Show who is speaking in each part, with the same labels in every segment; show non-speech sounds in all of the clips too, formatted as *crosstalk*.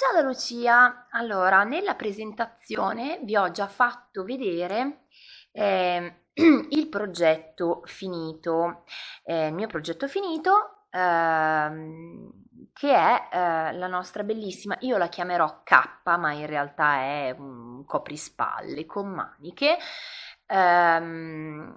Speaker 1: Ciao da Lucia, allora nella presentazione vi ho già fatto vedere eh, *clears throat* il progetto finito, eh, il mio progetto finito ehm, che è eh, la nostra bellissima, io la chiamerò K ma in realtà è un coprispalle con maniche, ehm,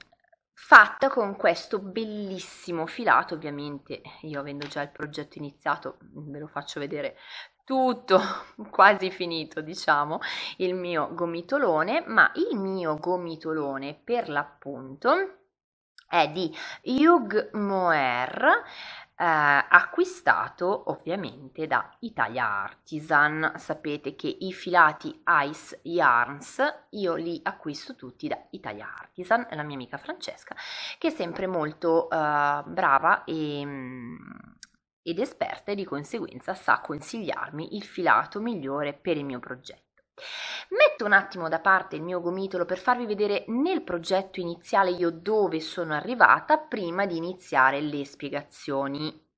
Speaker 1: fatta con questo bellissimo filato, ovviamente io avendo già il progetto iniziato ve lo faccio vedere tutto *laughs* quasi finito, diciamo, il mio gomitolone, ma il mio gomitolone per l'appunto è di Hugh Moer. Eh, acquistato ovviamente da Italia Artisan. Sapete che i filati Ice Yarns io li acquisto tutti da Italia Artisan, la mia amica Francesca, che è sempre molto eh, brava e mm, ed esperta e di conseguenza sa consigliarmi il filato migliore per il mio progetto. Metto un attimo da parte il mio gomitolo per farvi vedere nel progetto iniziale io dove sono arrivata prima di iniziare le spiegazioni.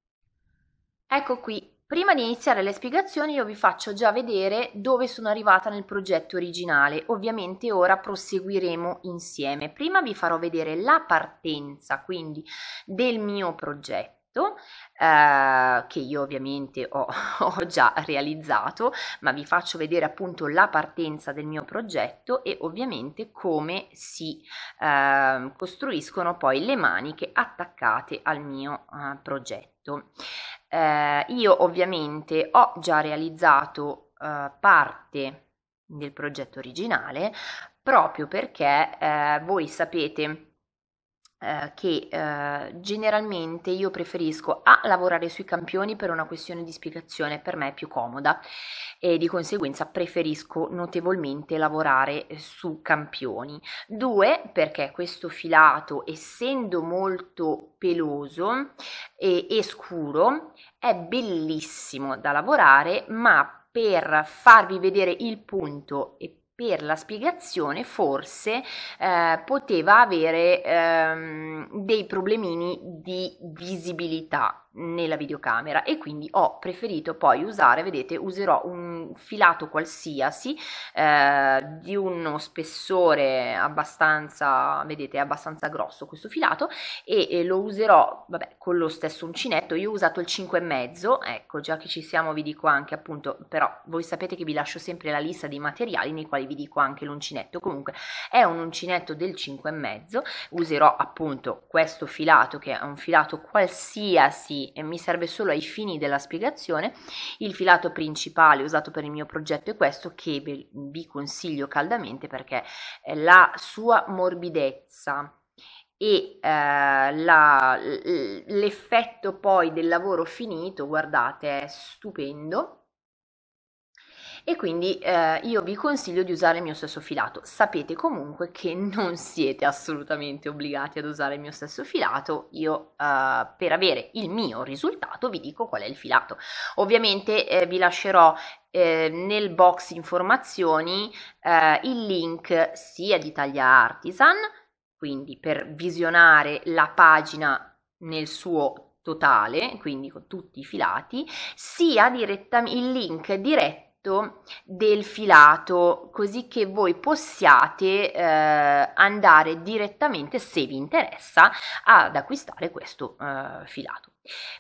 Speaker 1: Ecco qui, prima di iniziare le spiegazioni io vi faccio già vedere dove sono arrivata nel progetto originale. Ovviamente ora proseguiremo insieme. Prima vi farò vedere la partenza, quindi, del mio progetto eh, che io ovviamente ho, *laughs* ho, già realizzato ma vi faccio vedere appunto la partenza del mio progetto e ovviamente come si eh, costruiscono poi le maniche attaccate al mio eh, progetto eh, io ovviamente ho già realizzato eh, parte del progetto originale proprio perché eh, voi sapete eh, che eh, generalmente io preferisco a lavorare sui campioni per una questione di spiegazione per me è più comoda e di conseguenza preferisco notevolmente lavorare eh, su campioni. Due, perché questo filato essendo molto peloso e, e scuro è bellissimo da lavorare ma per farvi vedere il punto e per la spiegazione forse eh, poteva avere ehm, dei problemini di visibilità nella videocamera e quindi ho preferito poi usare vedete userò un filato qualsiasi eh, di uno spessore abbastanza vedete abbastanza grosso questo filato e, e lo userò vabbè con lo stesso uncinetto io ho usato il 5 e mezzo ecco già che ci siamo vi dico anche appunto però voi sapete che vi lascio sempre la lista dei materiali nei quali vi dico anche l'uncinetto comunque è un uncinetto del 5 e mezzo userò appunto questo filato che è un filato qualsiasi e mi serve solo ai fini della spiegazione, il filato principale usato per il mio progetto è questo che vi consiglio caldamente perché la sua morbidezza e eh, l'effetto poi del lavoro finito, guardate, è stupendo e quindi eh, io vi consiglio di usare il mio stesso filato. Sapete comunque che non siete assolutamente obbligati ad usare il mio stesso filato, io eh, per avere il mio risultato vi dico qual è il filato. Ovviamente eh, vi lascerò eh, nel box informazioni eh, il link sia di Taglia Artisan, quindi per visionare la pagina nel suo totale, quindi con tutti i filati, sia il link diretto del filato così che voi possiate eh, andare direttamente se vi interessa ad acquistare questo eh, filato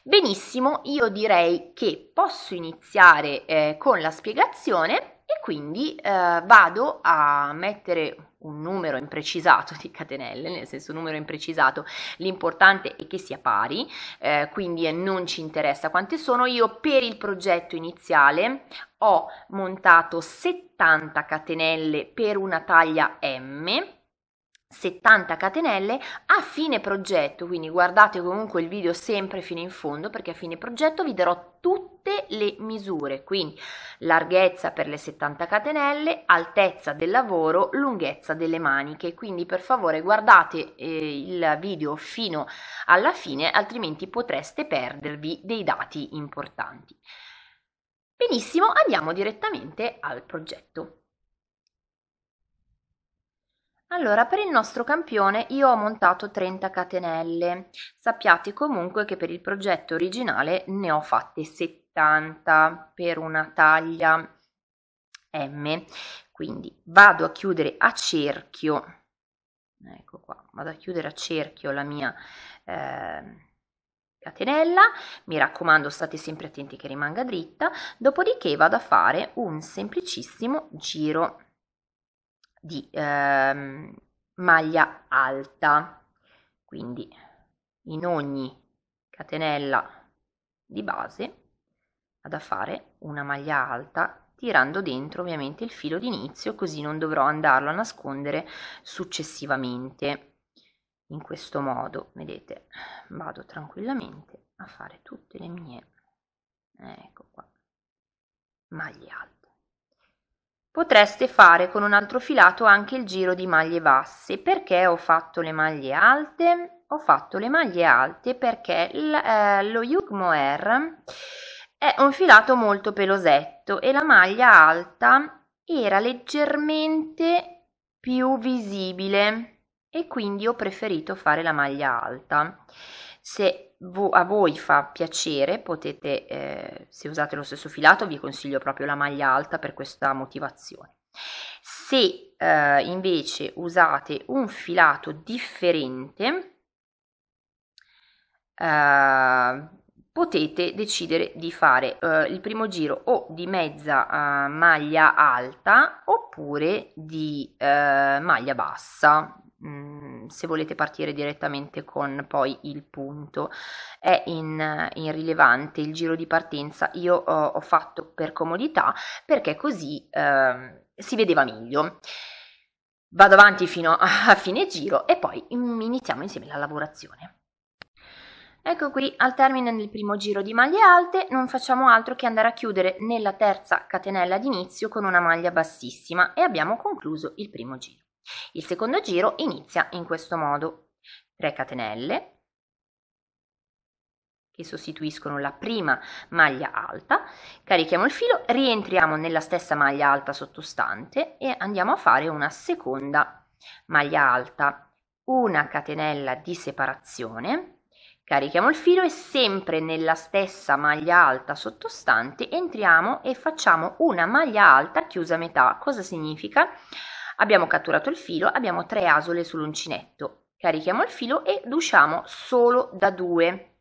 Speaker 1: benissimo io direi che posso iniziare eh, con la spiegazione e quindi eh, vado a mettere un numero imprecisato *laughs* di catenelle, nel senso numero imprecisato, l'importante è che sia pari, eh, quindi eh, non ci interessa quante sono. Io per il progetto iniziale ho montato 70 catenelle per una taglia M 70 catenelle a fine progetto, quindi guardate comunque il video sempre fino in fondo perché a fine progetto vi darò tutti tutte le misure, quindi larghezza per le 70 catenelle, altezza del lavoro, lunghezza delle maniche, quindi per favore guardate eh, il video fino alla fine, altrimenti potreste perdervi dei dati importanti. Benissimo, andiamo direttamente al progetto. Allora, per il nostro campione io ho montato 30 catenelle. Sappiate comunque che per il progetto originale ne ho fatte 70 settanta per una taglia M quindi vado a chiudere a cerchio ecco qua vado a chiudere a cerchio la mia eh, catenella mi raccomando state sempre attenti che rimanga dritta dopodiché vado a fare un semplicissimo giro di eh, maglia alta quindi in ogni catenella di base vado fare una maglia alta tirando dentro ovviamente il filo d'inizio così non dovrò andarlo a nascondere successivamente in questo modo vedete vado tranquillamente a fare tutte le mie ecco qua maglie alte potreste fare con un altro filato anche il giro di maglie basse perché ho fatto le maglie alte ho fatto le maglie alte perché eh, lo yugmo R è un filato molto pelosetto e la maglia alta era leggermente più visibile e quindi ho preferito fare la maglia alta. Se vo- a voi fa piacere, potete, eh, se usate lo stesso filato, vi consiglio proprio la maglia alta per questa motivazione. Se eh, invece usate un filato differente, eh, potete decidere di fare eh, il primo giro o di mezza eh, maglia alta oppure di eh, maglia bassa mm, se volete partire direttamente con poi il punto è in, in rilevante il giro di partenza io ho, eh, ho fatto per comodità perché così ehm, si vedeva meglio vado avanti fino a fine giro e poi mm, iniziamo insieme la lavorazione Ecco qui, al termine del primo giro di maglie alte, non facciamo altro che andare a chiudere nella terza catenella d'inizio con una maglia bassissima e abbiamo concluso il primo giro. Il secondo giro inizia in questo modo. 3 catenelle che sostituiscono la prima maglia alta, carichiamo il filo, rientriamo nella stessa maglia alta sottostante e andiamo a fare una seconda maglia alta, una catenella di separazione Carichiamo il filo e sempre nella stessa maglia alta sottostante entriamo e facciamo una maglia alta chiusa a metà. Cosa significa? Abbiamo catturato il filo, abbiamo tre asole sull'uncinetto. Carichiamo il filo ed usciamo solo da due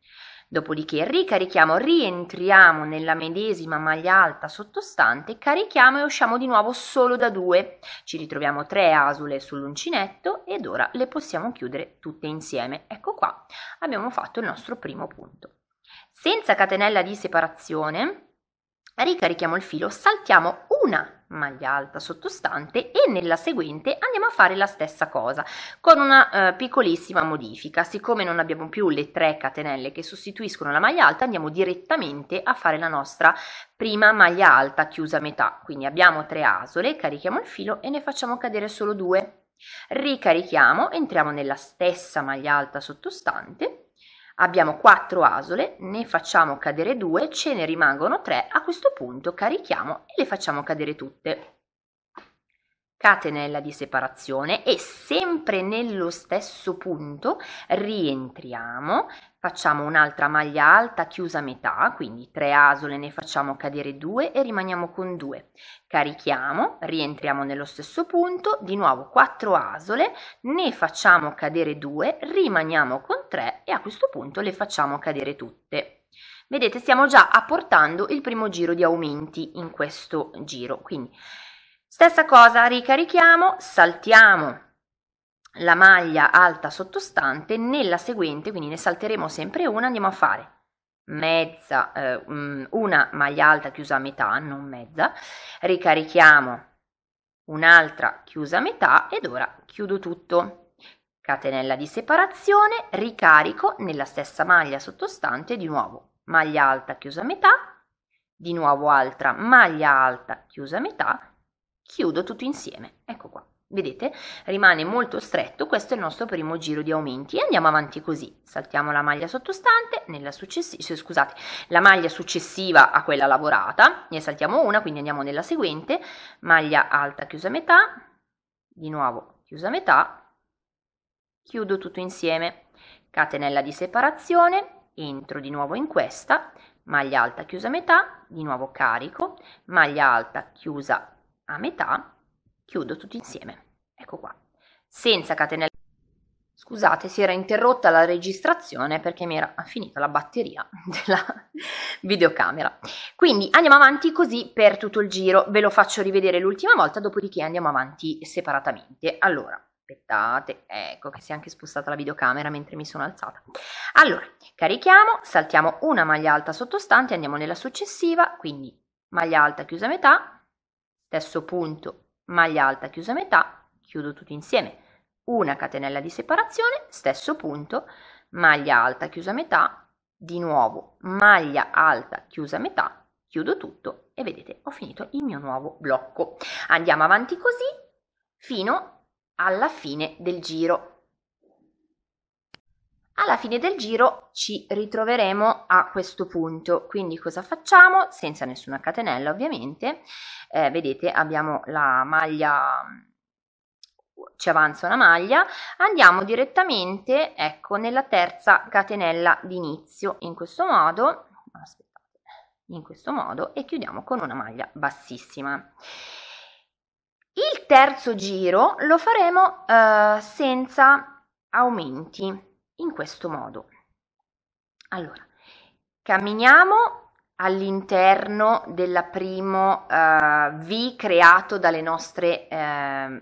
Speaker 1: Dopodiché ricarichiamo, rientriamo nella medesima maglia alta sottostante, carichiamo e usciamo di nuovo solo da due. Ci ritroviamo tre asule sull'uncinetto ed ora le possiamo chiudere tutte insieme. Ecco qua, abbiamo fatto il nostro primo punto. Senza catenella di separazione, ricarichiamo il filo, saltiamo una maglia alta sottostante e nella seguente andiamo a fare la stessa cosa con una eh, piccolissima modifica siccome non abbiamo più le tre catenelle che sostituiscono la maglia alta andiamo direttamente a fare la nostra prima maglia alta chiusa a metà quindi abbiamo tre asole carichiamo il filo e ne facciamo cadere solo due ricarichiamo entriamo nella stessa maglia alta sottostante Abbiamo 4 asole, ne facciamo cadere 2, ce ne rimangono 3, a questo punto carichiamo e le facciamo cadere tutte catenella di separazione e sempre nello stesso punto rientriamo facciamo un'altra maglia alta chiusa a metà quindi tre asole ne facciamo cadere due e rimaniamo con due carichiamo rientriamo nello stesso punto di nuovo quattro asole ne facciamo cadere due rimaniamo con tre e a questo punto le facciamo cadere tutte vedete stiamo già apportando il primo giro di aumenti in questo giro quindi Stessa cosa, ricarichiamo, saltiamo la maglia alta sottostante nella seguente, quindi ne salteremo sempre una, andiamo a fare mezza, eh, una maglia alta chiusa a metà, non mezza, ricarichiamo un'altra chiusa a metà ed ora chiudo tutto. Catenella di separazione, ricarico nella stessa maglia sottostante di nuovo maglia alta chiusa a metà, di nuovo altra maglia alta chiusa a metà chiudo tutto insieme, ecco qua. Vedete? Rimane molto stretto, questo è il nostro primo giro di aumenti e andiamo avanti così. Saltiamo la maglia sottostante, nella successiva, scusate, la maglia successiva a quella lavorata, ne saltiamo una, quindi andiamo nella seguente, maglia alta chiusa a metà, di nuovo chiusa a metà, chiudo tutto insieme, catenella di separazione, entro di nuovo in questa, maglia alta chiusa a metà, di nuovo carico, maglia alta chiusa a metà chiudo tutti insieme. Ecco qua. Senza catenella. Scusate, si era interrotta la registrazione perché mi era finita la batteria *laughs* della videocamera. Quindi andiamo avanti così per tutto il giro. Ve lo faccio rivedere l'ultima volta, dopodiché andiamo avanti separatamente. Allora, aspettate, ecco che si è anche spostata la videocamera mentre mi sono alzata. Allora, carichiamo, saltiamo una maglia alta sottostante, andiamo nella successiva, quindi maglia alta chiusa a metà, stesso punto, maglia alta chiusa metà, chiudo tutto insieme, una catenella di separazione, stesso punto, maglia alta chiusa metà, di nuovo maglia alta chiusa metà, chiudo tutto e vedete ho finito il mio nuovo blocco. Andiamo avanti così fino alla fine del giro. Alla fine del giro ci ritroveremo a questo punto, quindi cosa facciamo? Senza nessuna catenella ovviamente, eh, vedete abbiamo la maglia, mm, ci avanza una maglia, andiamo direttamente ecco nella terza catenella d'inizio, in questo modo, aspettate, in questo modo e chiudiamo con una maglia bassissima. Il terzo giro lo faremo eh, senza aumenti, in questo modo. Allora, camminiamo all'interno del primo uh, V creato dalle nostre uh,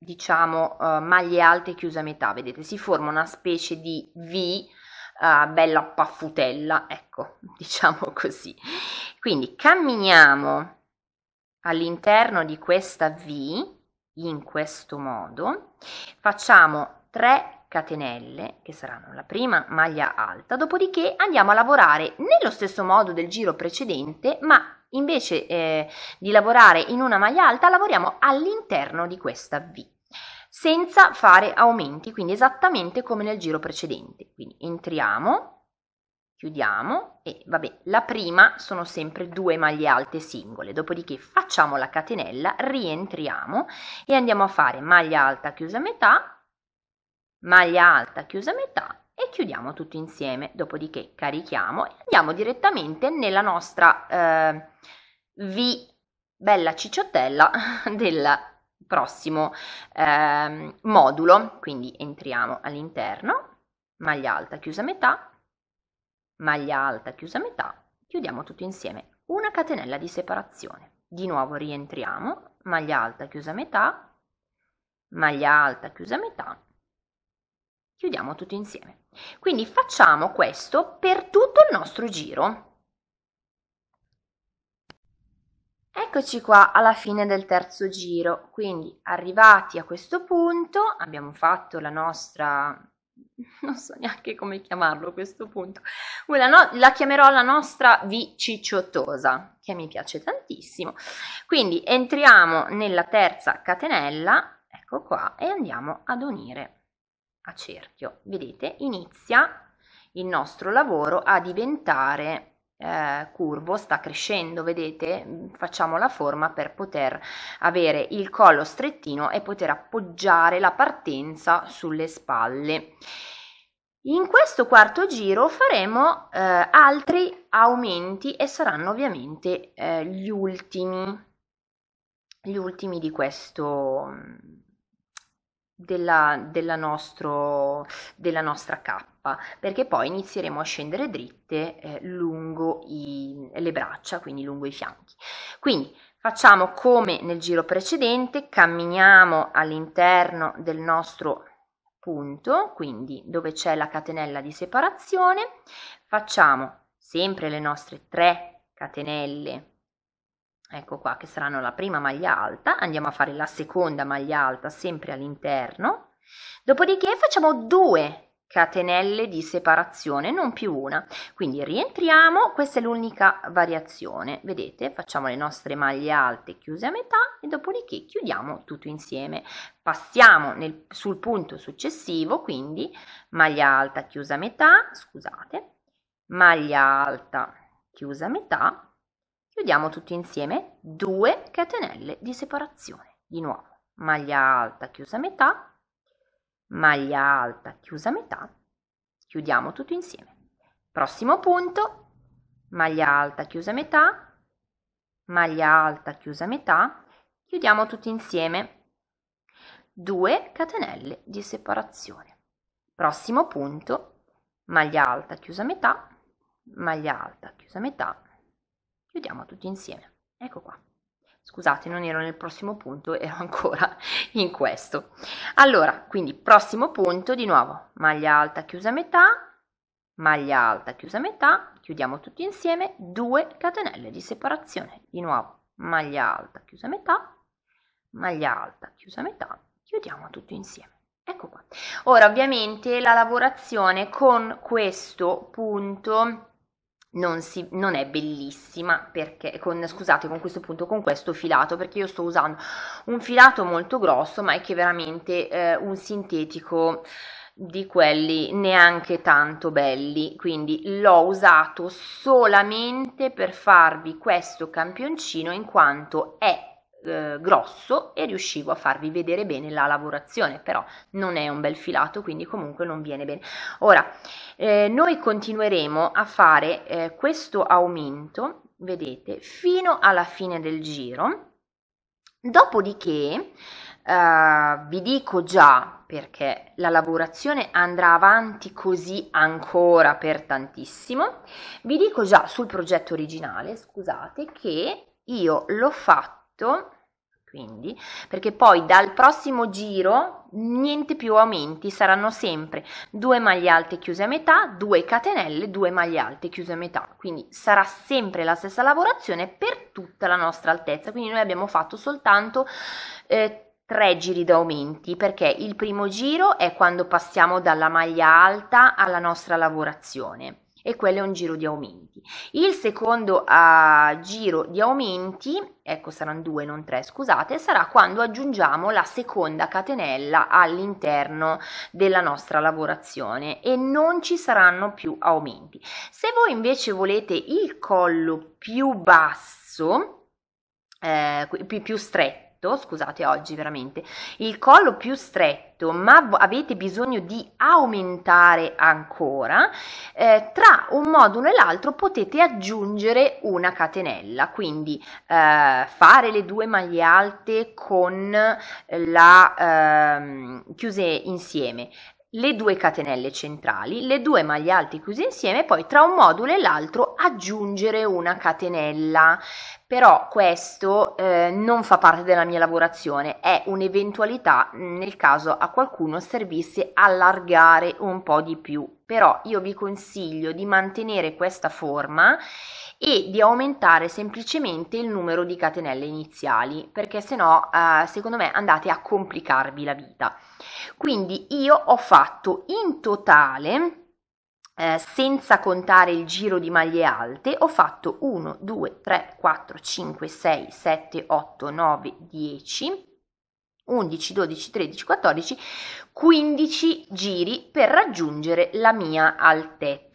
Speaker 1: diciamo uh, maglie alte chiuse a metà, vedete, si forma una specie di V eh, bella paffutella, ecco, *laughs* diciamo così. Quindi camminiamo all'interno di questa V in questo modo, facciamo tre catenelle, che saranno la prima maglia alta, dopodiché andiamo a lavorare nello stesso modo del giro precedente, ma invece eh, di lavorare in una maglia alta lavoriamo all'interno di questa V senza fare aumenti, quindi esattamente come nel giro precedente. Quindi entriamo, chiudiamo e vabbè, la prima sono sempre due maglie alte singole, dopodiché facciamo la catenella, rientriamo e andiamo a fare maglia alta chiusa a metà, maglia alta chiusa a metà e chiudiamo tutto insieme, dopodiché carichiamo e andiamo direttamente nella nostra eh, V bella cicciottella *laughs* del prossimo eh, modulo, quindi entriamo all'interno, maglia alta chiusa a metà, maglia alta chiusa a metà, chiudiamo tutto insieme, una catenella di separazione, di nuovo rientriamo, maglia alta chiusa a metà, maglia alta chiusa a metà chiudiamo tutto insieme. Quindi facciamo questo per tutto il nostro giro. Eccoci qua alla fine del terzo giro, quindi arrivati a questo punto abbiamo fatto la nostra, *laughs* non so neanche come chiamarlo questo punto, la, no, la chiamerò la nostra V cicciottosa, che mi piace tantissimo. Quindi entriamo nella terza catenella, ecco qua, e andiamo ad unire a cerchio. Vedete, inizia il nostro lavoro a diventare eh, curvo, sta crescendo, vedete? Facciamo la forma per poter avere il collo strettino e poter appoggiare la partenza sulle spalle. In questo quarto giro faremo eh, altri aumenti e saranno ovviamente eh, gli ultimi, gli ultimi di questo della, della, nostro, della nostra cappa perché poi inizieremo a scendere dritte eh, lungo i, le braccia quindi lungo i fianchi quindi facciamo come nel giro precedente camminiamo all'interno del nostro punto quindi dove c'è la catenella di separazione facciamo sempre le nostre 3 catenelle ecco qua che saranno la prima maglia alta, andiamo a fare la seconda maglia alta sempre all'interno, dopodiché facciamo due catenelle di separazione, non più una. Quindi rientriamo, questa è l'unica variazione. Vedete, facciamo le nostre maglie alte chiuse a metà e dopodiché chiudiamo tutto insieme. Passiamo nel, sul punto successivo, quindi maglia alta chiusa a metà, scusate, maglia alta chiusa a metà, chiudiamo tutto insieme 2 catenelle di separazione di nuovo maglia alta chiusa metà maglia alta chiusa metà chiudiamo tutto insieme prossimo punto maglia alta chiusa metà maglia alta chiusa metà chiudiamo tutti insieme 2 catenelle di separazione prossimo punto maglia alta chiusa metà maglia alta chiusa metà Chiudiamo tutti insieme. Ecco qua. Scusate, non ero nel prossimo punto, ero *laughs* ancora in questo. Allora, quindi prossimo punto, di nuovo, maglia alta chiusa a metà, maglia alta chiusa a metà, chiudiamo tutti insieme, 2 catenelle di separazione. Di nuovo, maglia alta chiusa a metà, maglia alta chiusa a metà, chiudiamo tutto insieme. Ecco qua. Ora ovviamente la lavorazione con questo punto non, si, non, è bellissima perché con, scusate con questo punto con questo filato perché io sto usando un filato molto grosso ma è che veramente eh, un sintetico di quelli neanche tanto belli quindi l'ho usato solamente per farvi questo campioncino in quanto è eh, grosso e riuscivo a farvi vedere bene la lavorazione però non è un bel filato quindi comunque non viene bene ora eh, noi continueremo a fare eh, questo aumento vedete fino alla fine del giro dopodiché Uh, vi dico già perché la lavorazione andrà avanti così ancora per tantissimo. Vi dico già sul progetto originale, scusate, che io l'ho fatto dritto, quindi, perché poi dal prossimo giro niente più aumenti, saranno sempre due maglie alte chiuse a metà, due catenelle, due maglie alte chiuse a metà, quindi sarà sempre la stessa lavorazione per tutta la nostra altezza, quindi noi abbiamo fatto soltanto eh, tre giri d'aumenti perché il primo giro è quando passiamo dalla maglia alta alla nostra lavorazione e quello è un giro di aumenti. Il secondo uh, giro di aumenti, ecco saranno due, non tre, scusate, sarà quando aggiungiamo la seconda catenella all'interno della nostra lavorazione e non ci saranno più aumenti. Se voi invece volete il collo più basso, eh, più, più stretto, stretto, scusate oggi veramente, il collo più stretto, ma avete bisogno di aumentare ancora, eh, tra un modulo e l'altro potete aggiungere una catenella, quindi eh, fare le due maglie alte con la eh, chiuse insieme, le due catenelle centrali, le due maglie alte chiuse insieme, poi tra un modulo e l'altro aggiungere una catenella. Però questo eh, non fa parte della mia lavorazione, è un'eventualità nel caso a qualcuno servisse allargare un po' di più. Però io vi consiglio di mantenere questa forma e di aumentare semplicemente il numero di catenelle iniziali, perché se no eh, secondo me andate a complicarvi la vita. Quindi io ho fatto in totale eh, senza contare il giro di maglie alte, ho fatto 1, 2, 3, 4, 5, 6, 7, 8, 9, 10, 11, 12, 13, 14, 15 giri per raggiungere la mia altezza.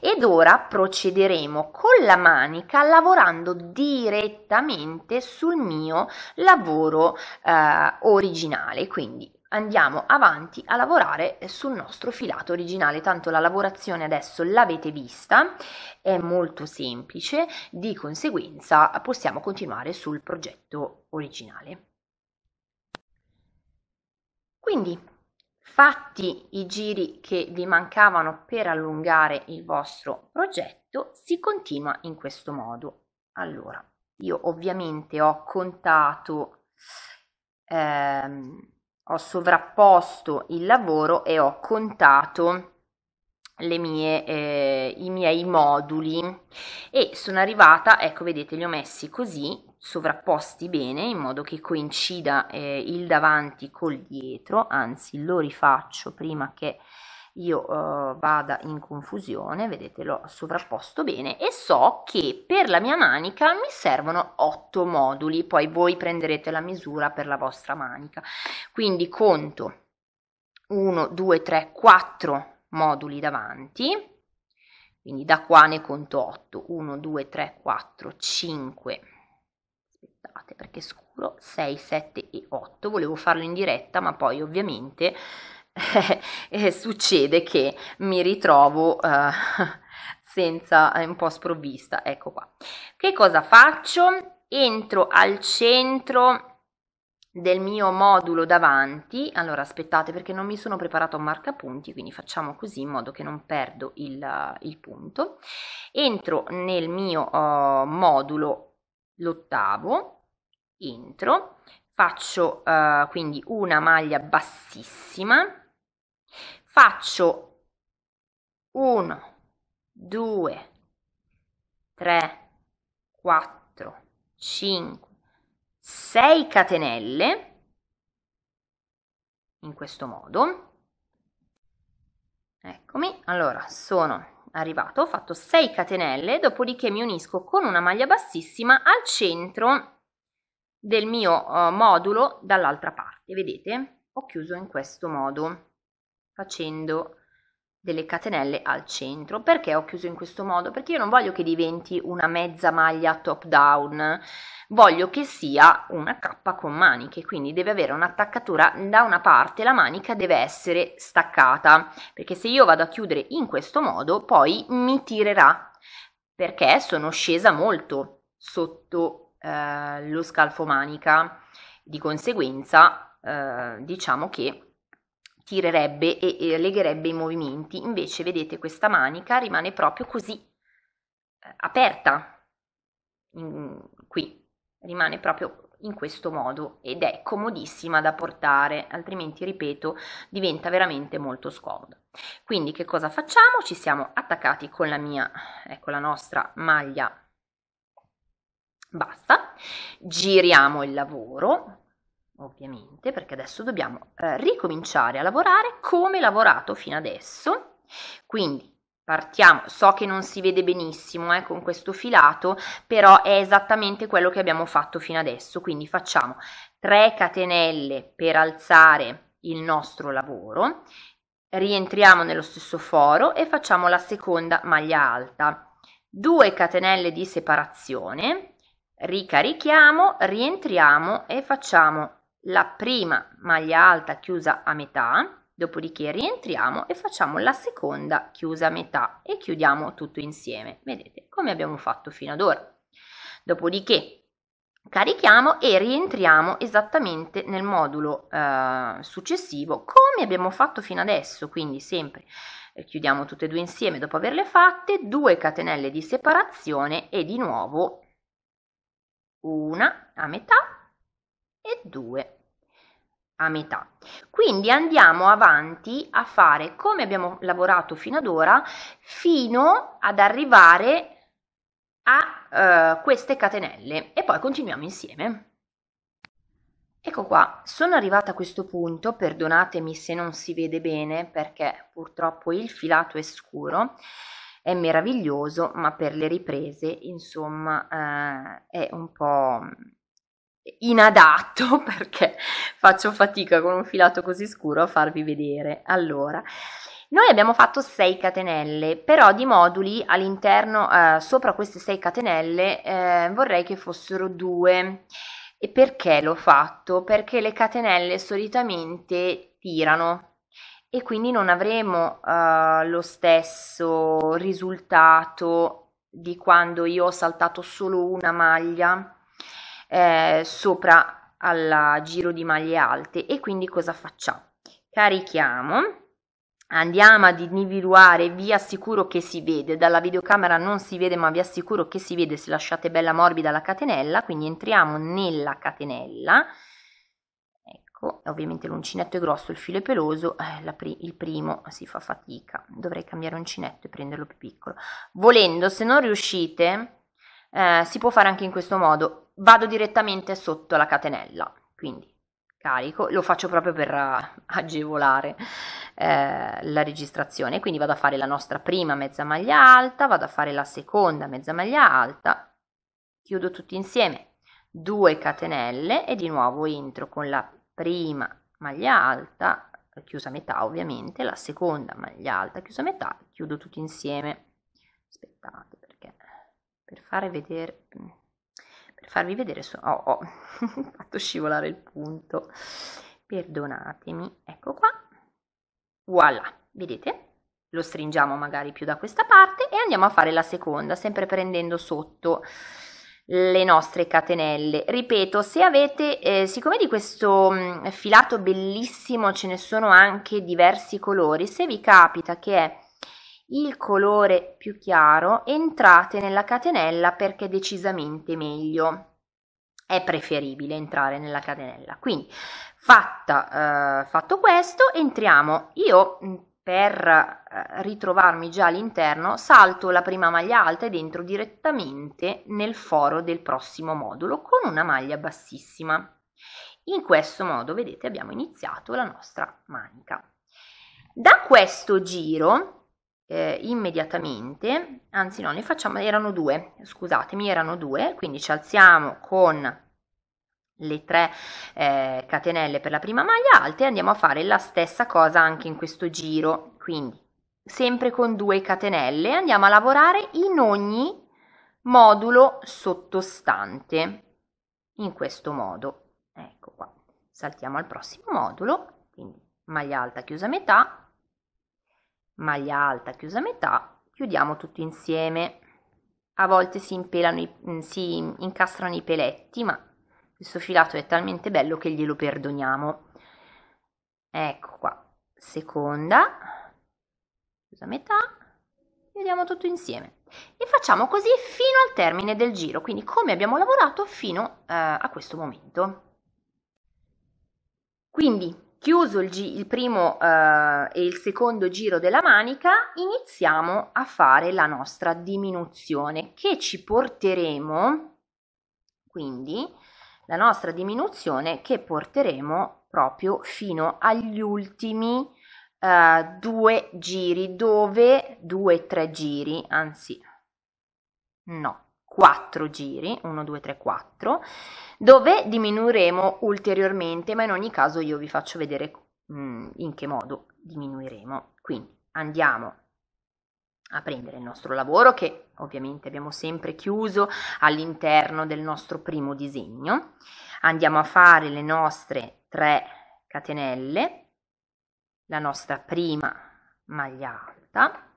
Speaker 1: Ed ora procederemo con la manica lavorando direttamente sul mio lavoro eh, originale, quindi andiamo avanti a lavorare sul nostro filato originale, tanto la lavorazione adesso l'avete vista, è molto semplice, di conseguenza possiamo continuare sul progetto originale. Quindi, fatti i giri che vi mancavano per allungare il vostro progetto, si continua in questo modo. Allora, io ovviamente ho contato... Ehm, ho sovrapposto il lavoro e ho contato mie, eh, i miei moduli e sono arrivata, ecco vedete li ho messi così, sovrapposti bene in modo che coincida eh, il davanti col dietro, anzi lo rifaccio prima che io eh, vada in confusione, vedete l'ho sovrapposto bene e so che per la mia manica mi servono 8 moduli, poi voi prenderete la misura per la vostra manica, quindi conto 1, 2, 3, 4 moduli davanti, quindi da qua ne conto 8, 1, 2, 3, 4, 5, aspettate perché è scuro, 6, 7 e 8, volevo farlo in diretta ma poi ovviamente *laughs* eh, succede che mi ritrovo eh, *laughs* senza, eh, un po' sprovvista, ecco qua. Che cosa faccio? Entro al centro del mio modulo davanti, allora aspettate perché non mi sono preparato a marca punti quindi facciamo così in modo che non perdo il, eh, il punto, entro nel mio uh, modulo l'ottavo, entro, faccio uh, quindi una maglia bassissima, faccio 1, 2, 3, 4, 5, 6 catenelle in questo modo. Eccomi, allora sono arrivato, ho fatto 6 catenelle, dopodiché mi unisco con una maglia bassissima al centro del mio uh, modulo dall'altra parte, vedete? Ho chiuso in questo modo facendo delle catenelle al centro perché ho chiuso in questo modo perché io non voglio che diventi una mezza maglia top down voglio che sia una cappa con maniche quindi deve avere un'attaccatura da una parte la manica deve essere staccata perché se io vado a chiudere in questo modo poi mi tirerà perché sono scesa molto sotto eh, lo scalfo manica di conseguenza eh, diciamo che tirerebbe e, e legherebbe i movimenti, invece vedete questa manica rimane proprio così eh, aperta in, qui, rimane proprio in questo modo ed è comodissima da portare, altrimenti ripeto diventa veramente molto scomoda. Quindi che cosa facciamo? Ci siamo attaccati con la mia, ecco la nostra maglia basta, giriamo il lavoro ovviamente, perché adesso dobbiamo eh, ricominciare a lavorare come lavorato fino adesso. Quindi partiamo, so che non si vede benissimo eh, con questo filato, però è esattamente quello che abbiamo fatto fino adesso, quindi facciamo 3 catenelle per alzare il nostro lavoro, rientriamo nello stesso foro e facciamo la seconda maglia alta. 2 catenelle di separazione, ricarichiamo, rientriamo e facciamo la prima maglia alta chiusa a metà, dopodiché rientriamo e facciamo la seconda chiusa a metà e chiudiamo tutto insieme, vedete come abbiamo fatto fino ad ora. Dopodiché carichiamo e rientriamo esattamente nel modulo eh, successivo come abbiamo fatto fino adesso, quindi sempre eh, chiudiamo tutte e due insieme dopo averle fatte, due catenelle di separazione e di nuovo una a metà e due a metà. Quindi andiamo avanti a fare come abbiamo lavorato fino ad ora fino ad arrivare a eh, queste catenelle e poi continuiamo insieme. Ecco qua, sono arrivata a questo punto, perdonatemi se non si vede bene perché purtroppo il filato è scuro, è meraviglioso, ma per le riprese insomma eh, è un po' inadatto *laughs* perché faccio fatica con un filato così scuro a farvi vedere. Allora, noi abbiamo fatto 6 catenelle, però di moduli all'interno, eh, sopra queste 6 catenelle, eh, vorrei che fossero 2. E perché l'ho fatto? Perché le catenelle solitamente tirano e quindi non avremo eh, lo stesso risultato di quando io ho saltato solo una maglia eh, sopra al giro di maglie alte e quindi cosa facciamo? Carichiamo andiamo ad individuare, vi assicuro che si vede, dalla videocamera non si vede ma vi assicuro che si vede se lasciate bella morbida la catenella, quindi entriamo nella catenella, ecco, ovviamente l'uncinetto è grosso, il filo è peloso, eh, pri il primo si fa fatica, dovrei cambiare uncinetto e prenderlo più piccolo. Volendo, se non riuscite, eh, si può fare anche in questo modo, vado direttamente sotto la catenella, quindi carico, lo faccio proprio per eh, agevolare eh, la registrazione, quindi vado a fare la nostra prima mezza maglia alta, vado a fare la seconda mezza maglia alta, chiudo tutti insieme, 2 catenelle e di nuovo entro con la prima maglia alta, chiusa metà ovviamente, la seconda maglia alta chiusa metà, chiudo tutti insieme, aspettate perché per fare vedere mm, farvi vedere su ho oh. oh *laughs* fatto scivolare il punto perdonatemi ecco qua voilà vedete lo stringiamo magari più da questa parte e andiamo a fare la seconda sempre prendendo sotto le nostre catenelle ripeto se avete eh, siccome di questo mm, filato bellissimo ce ne sono anche diversi colori se vi capita che è il colore più chiaro, entrate nella catenella perché è decisamente meglio. È preferibile entrare nella catenella. Quindi, fatta, eh, fatto questo, entriamo. Io mm, per eh, ritrovarmi già all'interno salto la prima maglia alta ed entro direttamente nel foro del prossimo modulo con una maglia bassissima. In questo modo, vedete, abbiamo iniziato la nostra manica. Da questo giro eh, immediatamente, anzi no, ne facciamo, erano due, scusatemi, erano due, quindi ci alziamo con le tre eh, catenelle per la prima maglia alte e andiamo a fare la stessa cosa anche in questo giro, quindi sempre con due catenelle andiamo a lavorare in ogni modulo sottostante, in questo modo, ecco qua, saltiamo al prossimo modulo, quindi maglia alta chiusa a metà, maglia alta chiusa a metà, chiudiamo tutto insieme. A volte si, impelano i, mm, si incastrano i peletti, ma questo filato è talmente bello che glielo perdoniamo. Ecco qua, seconda, chiusa a metà, chiudiamo tutto insieme. E facciamo così fino al termine del giro, quindi come abbiamo lavorato fino eh, a questo momento. Quindi Chiuso il, il primo eh, e il secondo giro della manica, iniziamo a fare la nostra diminuzione che ci porteremo, quindi la nostra diminuzione che porteremo proprio fino agli ultimi eh, due giri, dove due, tre giri, anzi no, 4 giri, 1, 2, 3, 4, dove diminuiremo ulteriormente, ma in ogni caso io vi faccio vedere mh, mm, in che modo diminuiremo. Quindi andiamo a prendere il nostro lavoro che ovviamente abbiamo sempre chiuso all'interno del nostro primo disegno. Andiamo a fare le nostre tre catenelle, la nostra prima maglia alta,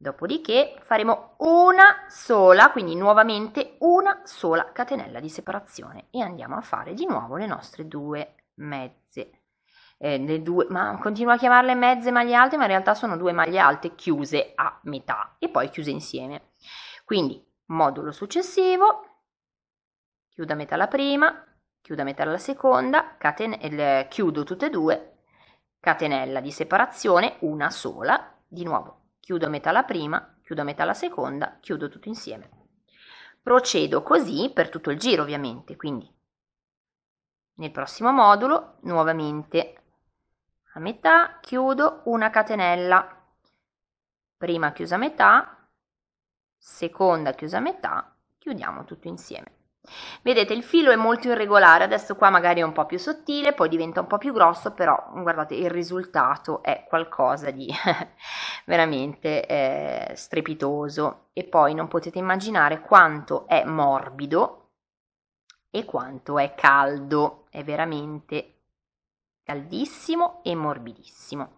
Speaker 1: Dopodiché faremo una sola, quindi nuovamente una sola catenella di separazione e andiamo a fare di nuovo le nostre due mezze. Eh, le due, ma continuo a chiamarle mezze maglie alte, ma in realtà sono due maglie alte chiuse a metà e poi chiuse insieme. Quindi modulo successivo, chiudo a metà la prima, chiudo a metà la seconda, caten- eh, chiudo tutte e due, catenella di separazione, una sola, di nuovo chiudo a metà la prima, chiudo a metà la seconda, chiudo tutto insieme. Procedo così per tutto il giro ovviamente, quindi nel prossimo modulo nuovamente a metà chiudo una catenella, prima chiusa a metà, seconda chiusa a metà, chiudiamo tutto insieme. Vedete il filo è molto irregolare, adesso qua magari è un po' più sottile, poi diventa un po' più grosso, però guardate il risultato è qualcosa di *laughs* veramente eh, strepitoso e poi non potete immaginare quanto è morbido e quanto è caldo, è veramente caldissimo e morbidissimo.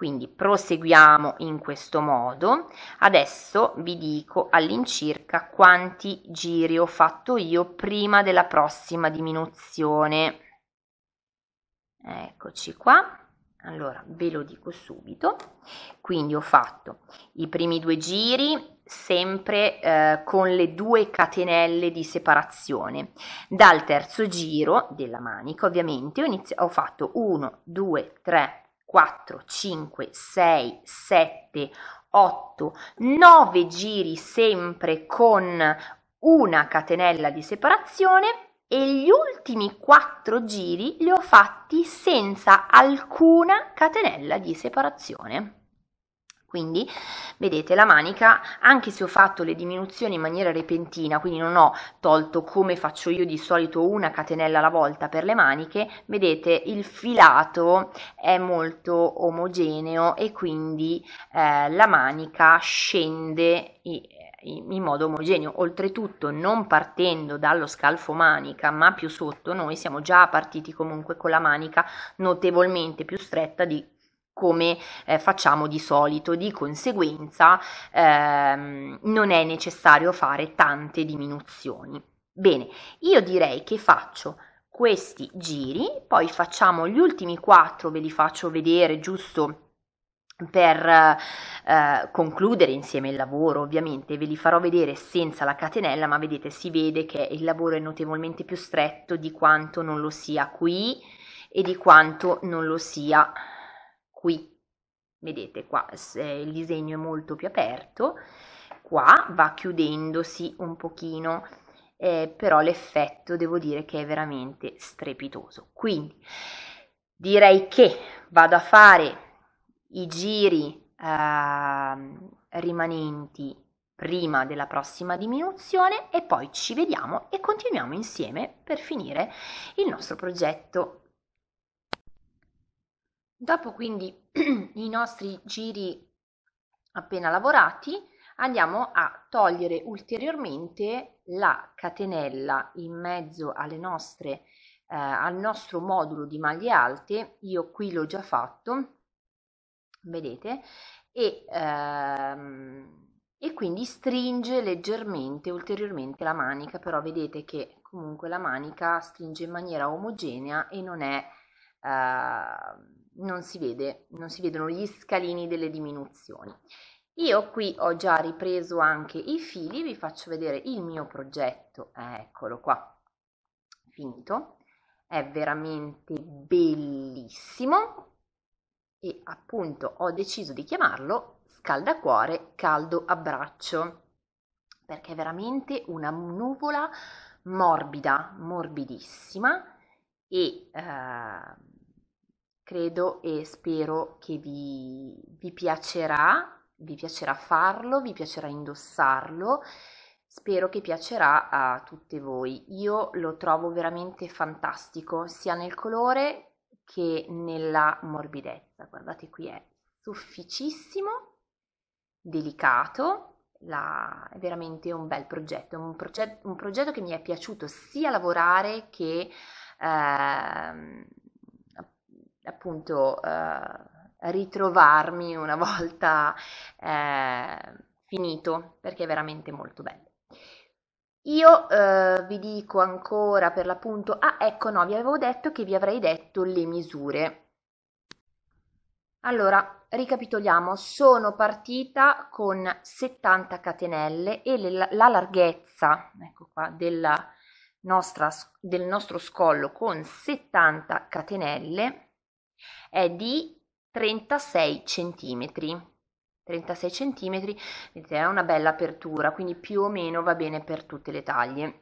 Speaker 1: Quindi proseguiamo in questo modo. Adesso vi dico all'incirca quanti giri ho fatto io prima della prossima diminuzione. Eccoci qua. Allora, ve lo dico subito. Quindi ho fatto i primi due giri sempre eh, con le due catenelle di separazione. Dal terzo giro della manica, ovviamente, ho, ho fatto 1, 2, 3, 4, 5, 6, 7, 8, 9 giri sempre con una catenella di separazione e gli ultimi 4 giri li ho fatti senza alcuna catenella di separazione. Quindi vedete la manica, anche se ho fatto le diminuzioni in maniera repentina, quindi non ho tolto come faccio io di solito una catenella alla volta per le maniche, vedete il filato è molto omogeneo e quindi eh, la manica scende e, in modo omogeneo. Oltretutto, non partendo dallo scalfo manica, ma più sotto, noi siamo già partiti comunque con la manica notevolmente più stretta di come eh, facciamo di solito, di conseguenza ehm, non è necessario fare tante diminuzioni. Bene, io direi che faccio questi giri, poi facciamo gli ultimi quattro, ve li faccio vedere giusto per eh, concludere insieme il lavoro, ovviamente ve li farò vedere senza la catenella, ma vedete si vede che il lavoro è notevolmente più stretto di quanto non lo sia qui e di quanto non lo sia qui qui. Vedete qua eh, il disegno è molto più aperto, qua va chiudendosi un pochino, eh, però l'effetto devo dire che è veramente strepitoso. Quindi direi che vado a fare i giri eh, rimanenti prima della prossima diminuzione e poi ci vediamo e continuiamo insieme per finire il nostro progetto Dopo quindi *clears throat* i nostri giri appena lavorati andiamo a togliere ulteriormente la catenella in mezzo alle nostre, eh, al nostro modulo di maglie alte, io qui l'ho già fatto, vedete, e, ehm, e quindi stringe leggermente, ulteriormente la manica, però vedete che comunque la manica stringe in maniera omogenea e non è... Eh, non si, vede, non si vedono gli scalini delle diminuzioni. Io qui ho già ripreso anche i fili, vi faccio vedere il mio progetto, eccolo qua, finito, è veramente bellissimo e appunto ho deciso di chiamarlo scaldacuore caldo abbraccio perché è veramente una nuvola morbida, morbidissima e Ehm, credo e spero che vi, vi piacerà, vi piacerà farlo, vi piacerà indossarlo spero che piacerà a tutte voi. Io lo trovo veramente fantastico, sia nel colore che nella morbidezza. Guardate qui è sufficissimo, delicato, la, è veramente un bel progetto, un, progetto, un progetto che mi è piaciuto sia lavorare che... Ehm, appunto eh, ritrovarmi una volta eh, finito perché è veramente molto bello. Io eh, vi dico ancora per l'appunto, ah ecco no, vi avevo detto che vi avrei detto le misure. Allora, ricapitoliamo, sono partita con 70 catenelle e le, la larghezza, ecco qua, della, nostra, del nostro scollo con 70 catenelle è di 36 cm. 36 cm è una bella apertura, quindi più o meno va bene per tutte le taglie.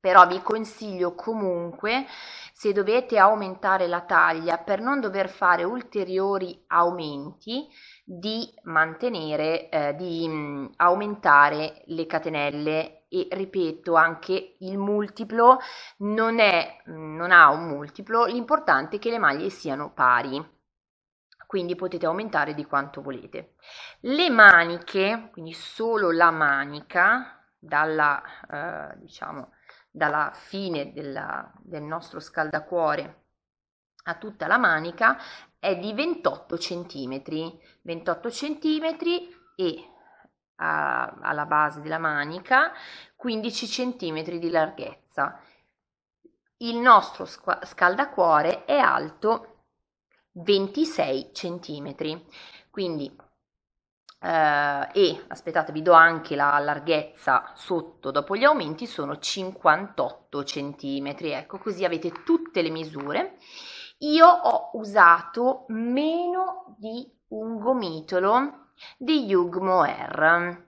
Speaker 1: Però vi consiglio comunque, se dovete aumentare la taglia, per non dover fare ulteriori aumenti, di mantenere, eh, di mm, aumentare le catenelle e ripeto anche il multiplo non, è, mm, non ha un multiplo, l'importante è che le maglie siano pari quindi potete aumentare di quanto volete. Le maniche, quindi solo la manica, dalla, eh, diciamo, dalla fine della, del nostro scaldacuore a tutta la manica, è di 28 centimetri 28 centimetri e a, alla base della manica, 15 cm di larghezza. Il nostro scaldacuore è alto 26 cm, quindi Uh, e aspettate vi do anche la larghezza sotto dopo gli aumenti sono 58 centimetri ecco così avete tutte le misure io ho usato meno di un gomitolo di Hugh Moer.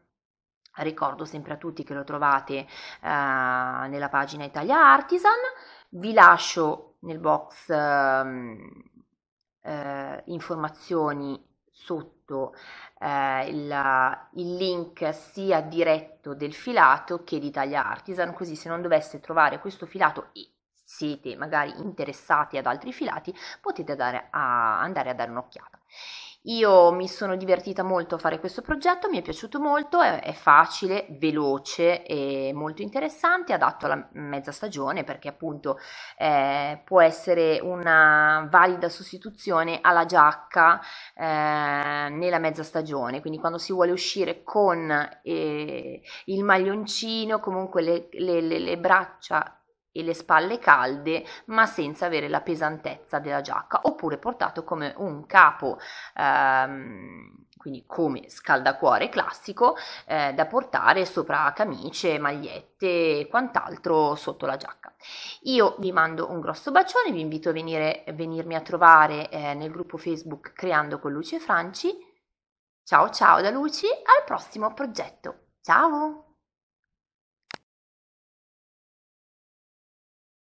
Speaker 1: Ricordo sempre a tutti che lo trovate eh, nella pagina Italia Artisan. Vi lascio nel box eh, eh, informazioni sotto eh, il, il link sia diretto del filato che di Italia Artisan, così se non doveste trovare questo filato e siete magari interessati ad altri filati, potete dare a, andare a dare un'occhiata. Io mi sono divertita molto a fare questo progetto, mi è piaciuto molto, è, è facile, veloce e molto interessante, adatto alla mezza stagione perché appunto eh, può essere una valida sostituzione alla giacca eh, nella mezza stagione, quindi quando si vuole uscire con eh, il maglioncino, comunque le, le, le, le braccia e le spalle calde ma senza avere la pesantezza della giacca oppure portato come un capo ehm, quindi come scaldacuore classico eh, da portare sopra camicie, magliette e quant'altro sotto la giacca. Io vi mando un grosso bacione, vi invito a venire, venirmi a trovare eh, nel gruppo Facebook Creando con Luce Franci. Ciao ciao da Luci, al prossimo progetto. Ciao!